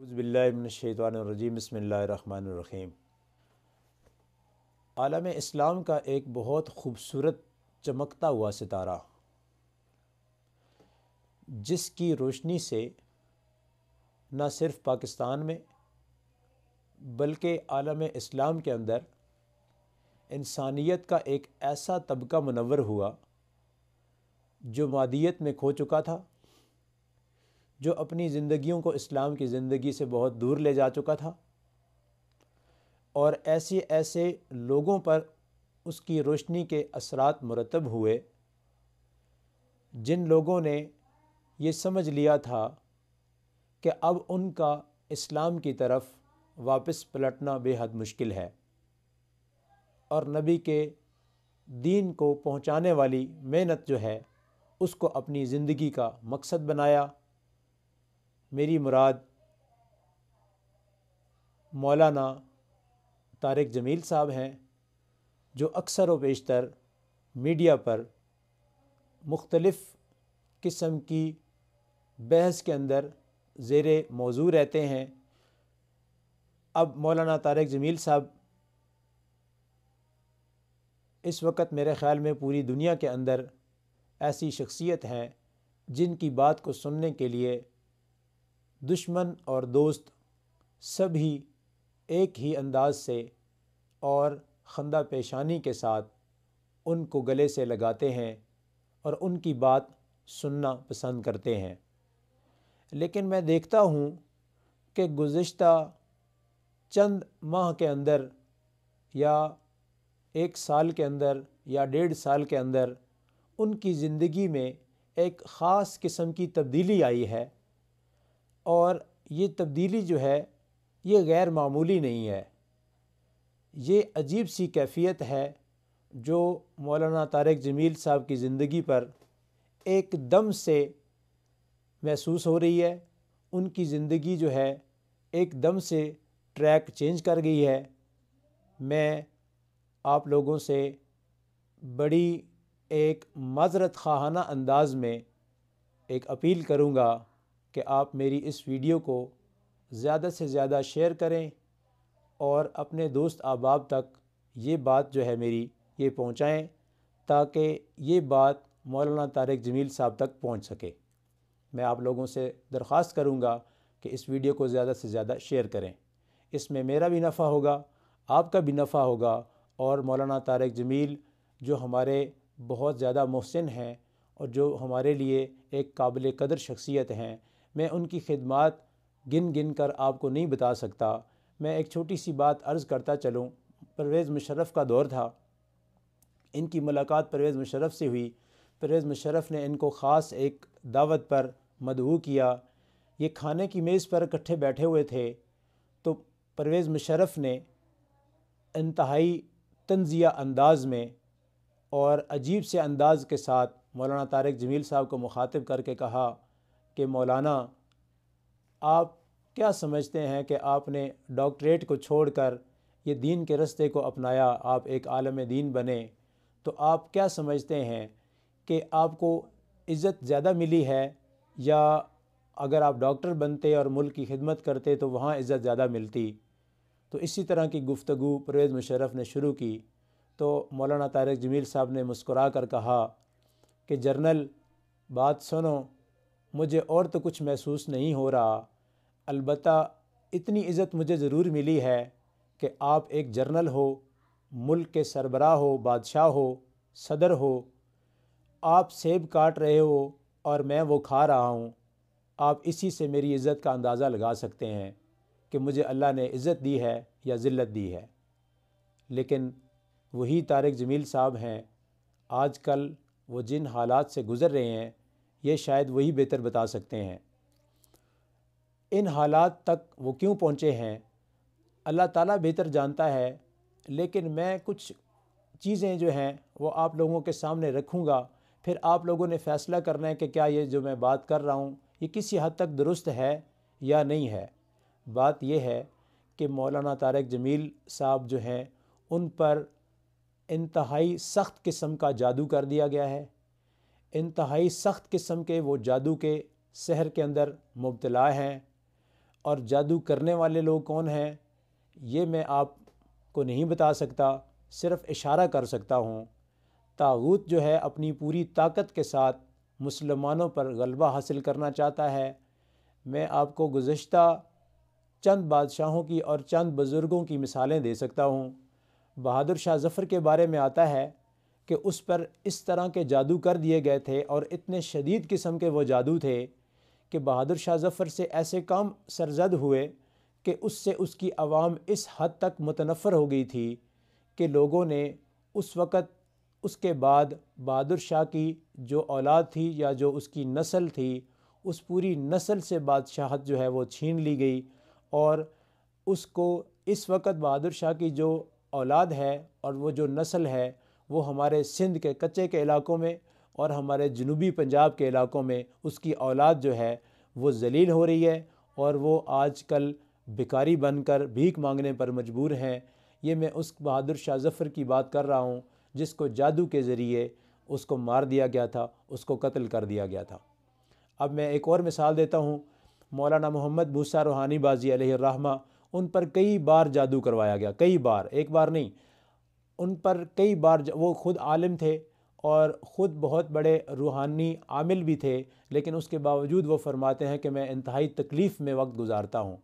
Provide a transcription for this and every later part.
बसमीम आलम इस्लाम का एक बहुत खूबसूरत चमकता हुआ सितारा जिसकी रोशनी से न सिर्फ पाकिस्तान में बल्कि आलम इस्लाम के अंदर इंसानियत का एक ऐसा तबका मनवर हुआ जो मादियत में खो चुका था जो अपनी ज़िंदगियों को इस्लाम की ज़िंदगी से बहुत दूर ले जा चुका था और ऐसे ऐसे लोगों पर उसकी रोशनी के असरात मुरतब हुए जिन लोगों ने ये समझ लिया था कि अब उनका इस्लाम की तरफ वापस पलटना बेहद मुश्किल है और नबी के दीन को पहुंचाने वाली मेहनत जो है उसको अपनी ज़िंदगी का मकसद बनाया मेरी मुराद मौलाना तारिक जमील साहब हैं जो अक्सर व बेशतर मीडिया पर मुख्तलफ़ किस्म की बहस के अंदर ज़ेर मौजू रहते हैं अब मौलाना तारक जमील साहब इस वक्त मेरे ख़्याल में पूरी दुनिया के अंदर ऐसी शख्सियत हैं जिनकी बात को सुनने के लिए दुश्मन और दोस्त सभी एक ही अंदाज से और खंदा पेशानी के साथ उनको गले से लगाते हैं और उनकी बात सुनना पसंद करते हैं लेकिन मैं देखता हूँ कि गुज्त चंद माह के अंदर या एक साल के अंदर या डेढ़ साल के अंदर उनकी ज़िंदगी में एक ख़ास किस्म की तब्दीली आई है और ये तब्दीली जो है ये गैर मामूली नहीं है ये अजीब सी कैफियत है जो मौलाना तारक जमील साहब की ज़िंदगी पर एक दम से महसूस हो रही है उनकी ज़िंदगी जो है एक दम से ट्रैक चेंज कर गई है मैं आप लोगों से बड़ी एक मज़रत खाना अंदाज में एक अपील करूँगा कि आप मेरी इस वीडियो को ज़्यादा से ज़्यादा शेयर करें और अपने दोस्त अहबाब तक ये बात जो है मेरी ये पहुँचाएँ ताकि ये बात मौलाना तारक जमील साहब तक पहुँच सके मैं आप लोगों से दरख्वास्त करूँगा कि इस वीडियो को ज़्यादा से ज़्यादा शेयर करें इसमें मेरा भी नफ़ा होगा आपका भी नफ़ा होगा और मौलाना तारक जमील जो हमारे बहुत ज़्यादा मोहसिन हैं और जो हमारे लिए एक काबिल कदर शख्सियत हैं मैं उनकी खिदमत गिन गिन कर आपको नहीं बता सकता मैं एक छोटी सी बात अर्ज़ करता चलूँ परवेज़ मुशरफ़ का दौर था इनकी मुलाकात परवेज़ मुशरफ़ से हुई परवेज़ मुशरफ़ ने इनको ख़ास एक दावत पर मदहू किया ये खाने की मेज़ पर इकट्ठे बैठे हुए थे तो परवेज़ मुशरफ़ ने इंतहाई तंजिया अंदाज़ में और अजीब से अंदाज़ के साथ मौलाना तारक जमील साहब को मुखातब करके कहा कि मौलाना आप क्या समझते हैं कि आपने डॉक्टरेट को छोड़कर ये दीन के रस्ते को अपनाया आप एक आलम दीन बने तो आप क्या समझते हैं कि आपको इज़्ज़त ज़्यादा मिली है या अगर आप डॉक्टर बनते और मुल्क की खिदमत करते तो वहाँ इज़्ज़त ज़्यादा मिलती तो इसी तरह की गुफ्तु परवेज़ मुशरफ ने शुरू की तो मौलाना तारक जमील साहब ने मुस्कुरा कर कहा कि जर्नल बात सुनो मुझे और तो कुछ महसूस नहीं हो रहा अलबत् इतनी इज़्ज़त मुझे ज़रूर मिली है कि आप एक जर्नल हो मुल्क के सरबरा हो बादशाह हो सदर हो आप सेब काट रहे हो और मैं वो खा रहा हूँ आप इसी से मेरी इज़्ज़त का अंदाज़ा लगा सकते हैं कि मुझे अल्लाह ने इज़्ज़त दी है या ज़िल्लत दी है लेकिन वही तारक जमील साहब हैं आजकल वो जिन हालात से गुज़र रहे हैं ये शायद वही बेहतर बता सकते हैं इन हालात तक वो क्यों पहुँचे हैं अल्लाह ताला बेहतर जानता है लेकिन मैं कुछ चीज़ें जो हैं वो आप लोगों के सामने रखूँगा फिर आप लोगों ने फ़ैसला करना है कि क्या ये जो मैं बात कर रहा हूँ ये किसी हद तक दुरुस्त है या नहीं है बात यह है कि मौलाना तारक जमील साहब जो हैं उन पर इंतहाई सख्त किस्म का जादू कर दिया गया है इंतहाई सख्त किस्म के वो जादू के शहर के अंदर मुबतला हैं और जादू करने वाले लोग कौन हैं ये मैं आपको नहीं बता सकता सिर्फ इशारा कर सकता हूँ तागूत जो है अपनी पूरी ताकत के साथ मुसलमानों पर गलबा हासिल करना चाहता है मैं आपको गुज्त चंद बादशाहों की और चंद बुज़ुर्गों की मिसालें दे सकता हूँ बहादुर शाह जफ़र के बारे में आता है कि उस पर इस तरह के जादू कर दिए गए थे और इतने शदीद किस्म के वो जादू थे कि बहादुर शाह जफ़र से ऐसे काम सरजद हुए कि उससे उसकी आवाम इस हद तक मुतनफ़र हो गई थी कि लोगों ने उस वक़्त उसके बाद बहादुर शाह की जो औलाद थी या जो उसकी नस्ल थी उस पूरी नस्ल से बादशाहत जो है वो छीन ली गई और उसको इस वक्त बहादुर शाह की जो औलाद है और वो जो नस्ल है वो हमारे सिंध के कच्चे के इलाकों में और हमारे जनूबी पंजाब के इलाकों में उसकी औलाद जो है वो जलील हो रही है और वो आज कल भिकारी बनकर भीख मांगने पर मजबूर हैं ये मैं उस बहादुर शाह जफ़र की बात कर रहा हूँ जिसको जादू के ज़रिए उसको मार दिया गया था उसको कत्ल कर दिया गया था अब मैं एक और मिसाल देता हूँ मौलाना मोहम्मद भूसा रूहानी बाजी रहमा उन पर कई बार जादू करवाया गया कई बार एक बार नहीं उन पर कई बार वो ख़ुद आलिम थे और ख़ुद बहुत बड़े रूहानी आमिल भी थे लेकिन उसके बावजूद वो फरमाते हैं कि मैं इंतहाई तकलीफ़ में वक्त गुजारता हूँ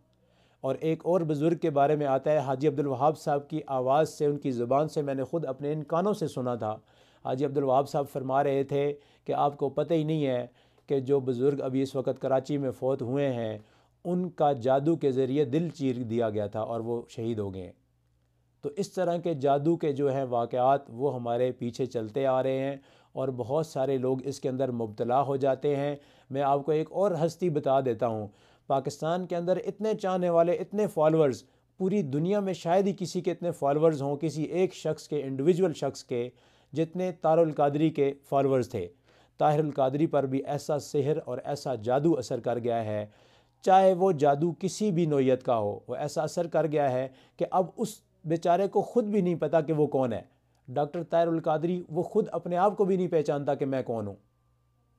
और एक और बुज़ुर्ग के बारे में आता है हाजी अब्दुल वहाब साहब की आवाज़ से उनकी ज़ुबान से मैंने ख़ुद अपने इन कानों से सुना था हाजी अब्दुल वहाब साहब फरमा रहे थे कि आपको पता ही नहीं है कि जो बुज़ुर्ग अभी इस वक्त कराची में फ़ौत हुए हैं उनका जादू के ज़रिए दिल चीर दिया गया था और वो शहीद हो गए तो इस तरह के जादू के जो हैं वाक़ात वो हमारे पीछे चलते आ रहे हैं और बहुत सारे लोग इसके अंदर मुबतला हो जाते हैं मैं आपको एक और हस्ती बता देता हूँ पाकिस्तान के अंदर इतने चाहने वाले इतने फॉलोअर्स पूरी दुनिया में शायद ही किसी के इतने फॉलोअर्स हों किसी एक शख्स के इंडिविजुअल शख्स के जितने तारुल कादरी के फॉलोअर्स थे ताहिरुल कादरी पर भी ऐसा सहर और ऐसा जादू असर कर गया है चाहे वो जादू किसी भी नोयत का हो वो ऐसा असर कर गया है कि अब उस बेचारे को खुद भी नहीं पता कि वो कौन है डॉक्टर तायरुल कादरी वो खुद अपने आप को भी नहीं पहचानता कि मैं कौन हूँ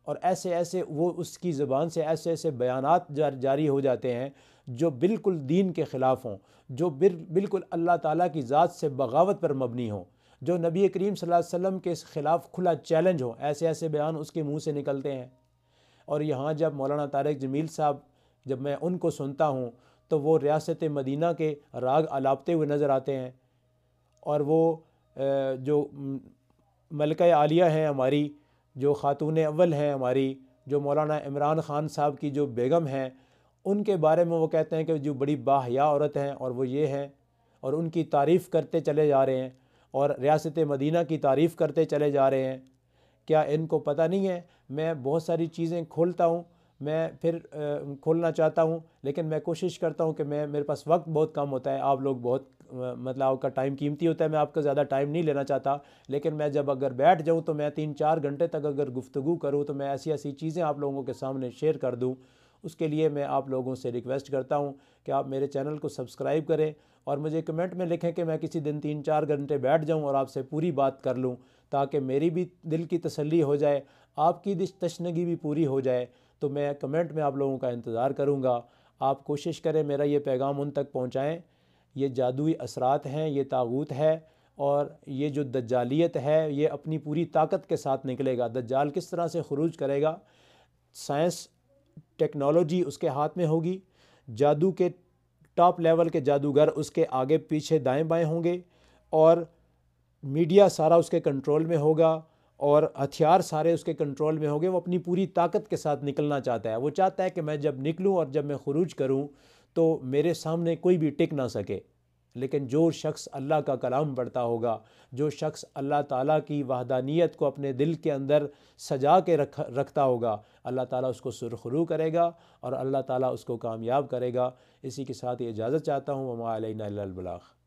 और ऐसे ऐसे वो उसकी ज़बान से ऐसे ऐसे बयान जारी हो जाते हैं जो बिल्कुल दीन के ख़िलाफ़ हों जो बिल्कुल अल्लाह ताली की ज़ात से बगावत पर मबनी हों जो नबी करीम वसल्लम के ख़िलाफ़ खुला चैलेंज हो ऐसे ऐसे बयान उसके मुंह से निकलते हैं और यहाँ जब मौलाना तारक जमील साहब जब मैं उनको सुनता हूँ तो वो रियासत मदीना के राग आलापते हुए नज़र आते हैं और वो जो मलका आलिया हैं हमारी जो ख़ातून अव्वल हैं हमारी जो मौलाना इमरान ख़ान साहब की जो बेगम हैं उनके बारे में वो कहते हैं कि जो बड़ी बाहया औरत हैं और वो ये हैं और उनकी तारीफ़ करते चले जा रहे हैं और रियासत मदीना की तारीफ़ करते चले जा रहे हैं क्या इनको पता नहीं है मैं बहुत सारी चीज़ें खोलता हूँ मैं फिर खोलना चाहता हूँ लेकिन मैं कोशिश करता हूँ कि मैं मेरे पास वक्त बहुत कम होता है आप लोग बहुत मतलब आपका टाइम कीमती होता है मैं आपका ज़्यादा टाइम नहीं लेना चाहता लेकिन मैं जब अगर बैठ जाऊँ तो मैं तीन चार घंटे तक अगर गुफ्तु करूँ तो मैं ऐसी ऐसी चीज़ें आप लोगों के सामने शेयर कर दूँ उसके लिए मैं आप लोगों से रिक्वेस्ट करता हूँ कि आप मेरे चैनल को सब्सक्राइब करें और मुझे कमेंट में लिखें कि मैं किसी दिन तीन चार घंटे बैठ जाऊँ और आपसे पूरी बात कर लूँ ताकि मेरी भी दिल की तसल्ली हो जाए आपकी तशनगी भी पूरी हो जाए तो मैं कमेंट में आप लोगों का इंतज़ार करूँगा आप कोशिश करें मेरा ये पैगाम उन तक पहुँचाएँ ये जादुई असरात हैं ये तागूत है और ये जो दज्जालियत है ये अपनी पूरी ताकत के साथ निकलेगा दज्जाल किस तरह से खरूज करेगा साइंस टेक्नोलॉजी उसके हाथ में होगी जादू के टॉप लेवल के जादूगर उसके आगे पीछे दाएं बाएं होंगे और मीडिया सारा उसके कंट्रोल में होगा और हथियार सारे उसके कंट्रोल में होंगे वो अपनी पूरी ताकत के साथ निकलना चाहता है वो चाहता है कि मैं जब निकलूँ और जब मैं खरूज करूँ तो मेरे सामने कोई भी टिक ना सके लेकिन जो शख्स अल्लाह का कलाम पढ़ता होगा जो शख्स अल्लाह ताला की वहदानियत को अपने दिल के अंदर सजा के रख रखता होगा अल्लाह ताला उसको सुरखरू करेगा और अल्लाह ताला उसको कामयाब करेगा इसी के साथ इजाज़त चाहता हूँ ममा अलबलाख